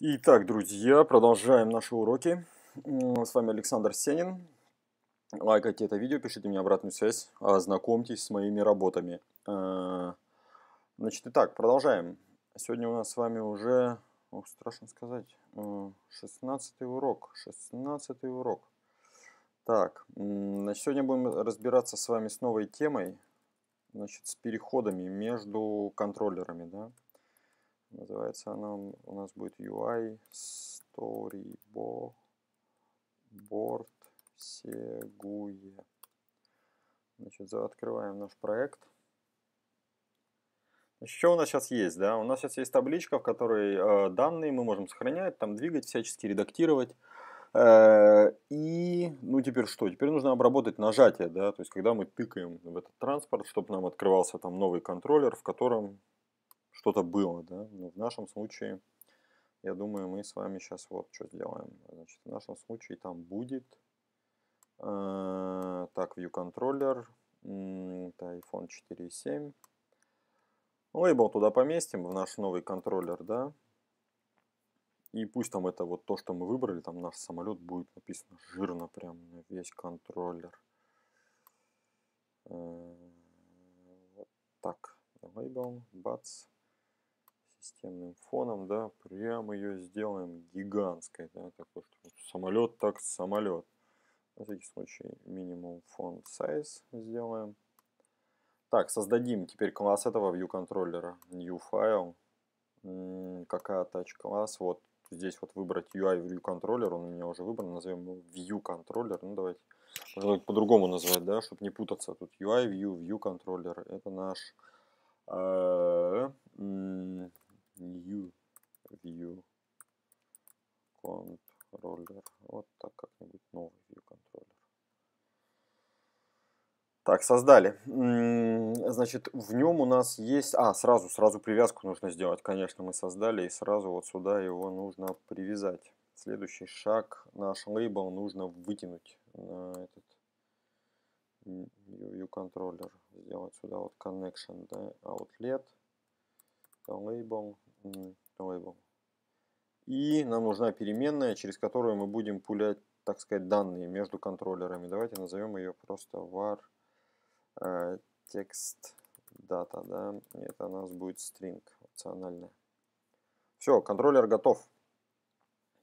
Итак, друзья, продолжаем наши уроки. С вами Александр Сенин. Лайкайте это видео, пишите мне обратную связь, ознакомьтесь с моими работами. Э, значит, итак, продолжаем. Сегодня у нас с вами уже, ох, страшно сказать, 16 э, урок, 16 урок. Так, значит, сегодня будем разбираться с вами с новой темой, значит, с переходами между контроллерами, да. Называется она у нас будет UI Storyboard Segue. Значит, открываем наш проект. Еще у нас сейчас есть, да, у нас сейчас есть табличка, в которой э, данные мы можем сохранять, там двигать, всячески редактировать. Э, и, ну теперь что? Теперь нужно обработать нажатие, да, то есть когда мы тыкаем в этот транспорт, чтобы нам открывался там новый контроллер, в котором что-то было, да. Но в нашем случае, я думаю, мы с вами сейчас вот что сделаем. Значит, в нашем случае там будет э, так view controller, это iPhone 4.7. Лейбл туда поместим в наш новый контроллер, да. И пусть там это вот то, что мы выбрали, там наш самолет будет написано жирно прям на весь контроллер. Э, вот так. Лейбл, бац стенным фоном, да, прям ее сделаем гигантской, да, такой, что самолет так самолет. На всякий случай минимум фон size сделаем. Так, создадим теперь класс этого view контроллера, new файл, какая attach класс, вот здесь вот выбрать UI view контроллер, он у меня уже выбран, назовем его view контроллер, ну давайте, можно по-другому назвать, да, чтобы не путаться, тут UI view, view контроллер, это наш э, new view controller. Вот так как-нибудь новый view controller. Так, создали. Значит, в нем у нас есть... А, сразу, сразу привязку нужно сделать. Конечно, мы создали, и сразу вот сюда его нужно привязать. Следующий шаг. Наш лейбл нужно вытянуть на этот view controller. Сделать сюда вот connection, да, outlet, label, Давай, label. И нам нужна переменная, через которую мы будем пулять, так сказать, данные между контроллерами. Давайте назовем ее просто var э, text data. Да? Это у нас будет string опциональная. Все, контроллер готов.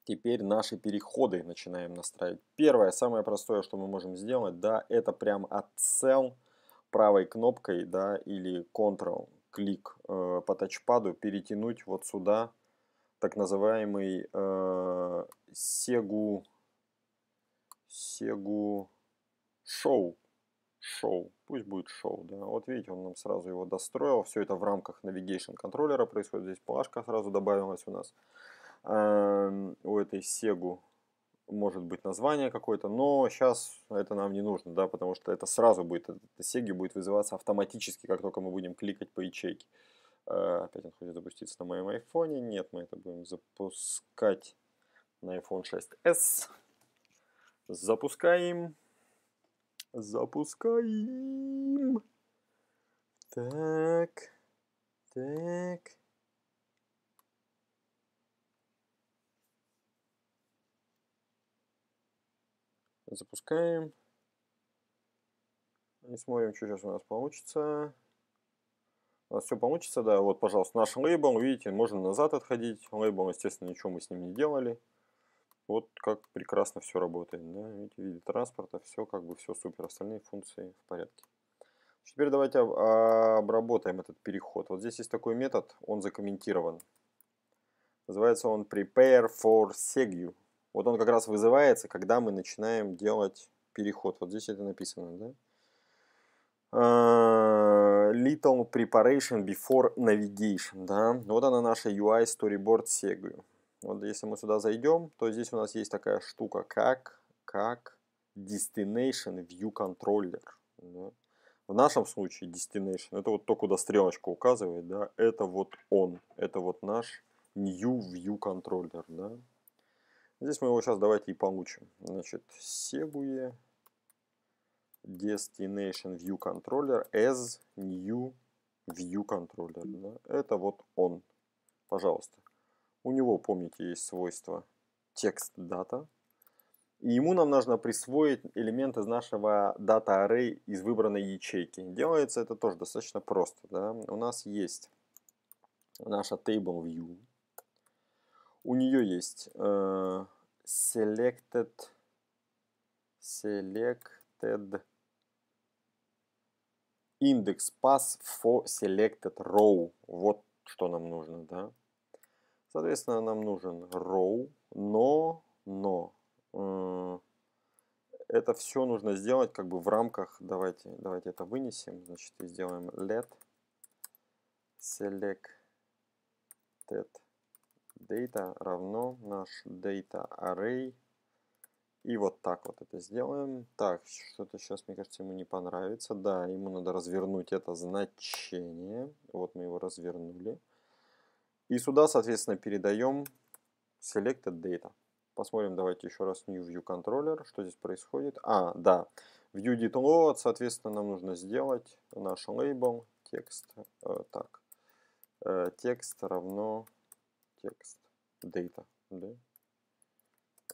Теперь наши переходы начинаем настраивать. Первое, самое простое, что мы можем сделать, да, это прям от cell правой кнопкой, да, или Ctrl клик э, по тачпаду перетянуть вот сюда так называемый э, Сегу Сегу Шоу. Шоу. Пусть будет шоу. Да. Вот видите, он нам сразу его достроил. Все это в рамках Navigation контроллера происходит. Здесь плашка сразу добавилась у нас эм, у этой Сегу может быть название какое-то, но сейчас это нам не нужно, да, потому что это сразу будет, эта сеги будет вызываться автоматически, как только мы будем кликать по ячейке. Э, опять он хочет запуститься на моем айфоне. Нет, мы это будем запускать на iPhone 6s. Запускаем. Запускаем. Так. Так. Запускаем. И смотрим, что сейчас у нас получится. У нас все получится, да. Вот, пожалуйста, наш лейбл. Видите, можно назад отходить. Лейбл, естественно, ничего мы с ним не делали. Вот как прекрасно все работает. Да? Видите, в виде транспорта все как бы все супер. Остальные функции в порядке. Теперь давайте обработаем этот переход. Вот здесь есть такой метод, он закомментирован. Называется он prepare for segue. Вот он как раз вызывается, когда мы начинаем делать переход. Вот здесь это написано, да? А, little preparation before navigation, да? Вот она наша UI storyboard segue. Вот если мы сюда зайдем, то здесь у нас есть такая штука, как, как Destination View Controller. Да? В нашем случае Destination, это вот то, куда стрелочка указывает, да, это вот он, это вот наш New View Controller, да. Здесь мы его сейчас давайте и получим. Значит, segue Destination View Controller as New View Controller. Да? Это вот он. Пожалуйста. У него, помните, есть свойство текст дата. И ему нам нужно присвоить элемент из нашего data array из выбранной ячейки. Делается это тоже достаточно просто. Да? У нас есть наша table view у нее есть э, selected, selected index pass for selected row. Вот что нам нужно, да. Соответственно, нам нужен row, но, но э, это все нужно сделать как бы в рамках, давайте, давайте это вынесем, значит, и сделаем let selected data равно наш data array. И вот так вот это сделаем. Так, что-то сейчас, мне кажется, ему не понравится. Да, ему надо развернуть это значение. Вот мы его развернули. И сюда, соответственно, передаем selected data. Посмотрим, давайте еще раз new view controller, что здесь происходит. А, да, view deload, соответственно, нам нужно сделать наш label текст, э, так, э, текст равно текст data, да?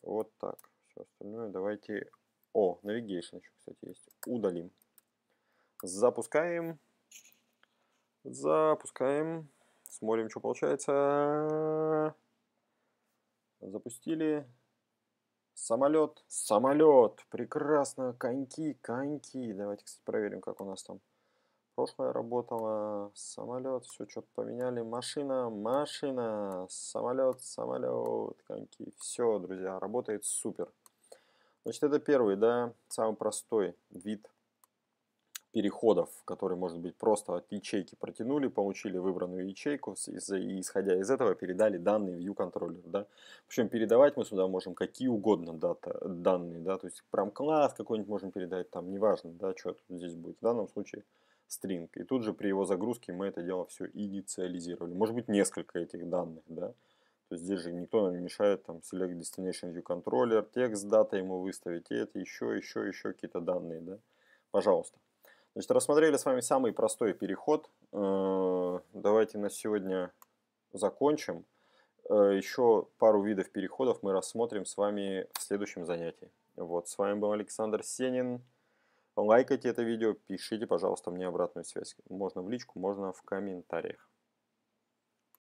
Вот так. Все остальное давайте... О, navigation еще, кстати, есть. Удалим. Запускаем. Запускаем. Смотрим, что получается. Запустили. Самолет. Самолет. Прекрасно. Коньки, коньки. Давайте, кстати, проверим, как у нас там. Прошлое работало, самолет, все что-то поменяли, машина, машина, самолет, самолет, коньки. Все, друзья, работает супер. Значит, это первый, да, самый простой вид переходов, который может быть просто от ячейки протянули, получили выбранную ячейку и исходя из этого передали данные view контроллер, да. Причем передавать мы сюда можем какие угодно дата, данные, да, то есть прям класс какой-нибудь можем передать, там неважно, да, что здесь будет в данном случае string. И тут же при его загрузке мы это дело все инициализировали. Может быть, несколько этих данных, да. То есть здесь же никто нам не мешает там select destination view controller, текст дата ему выставить, и это еще, еще, еще какие-то данные, да. Пожалуйста. Значит, рассмотрели с вами самый простой переход. Э, давайте на сегодня закончим. Э, еще пару видов переходов мы рассмотрим с вами в следующем занятии. Вот, с вами был Александр Сенин лайкайте это видео, пишите, пожалуйста, мне обратную связь. Можно в личку, можно в комментариях.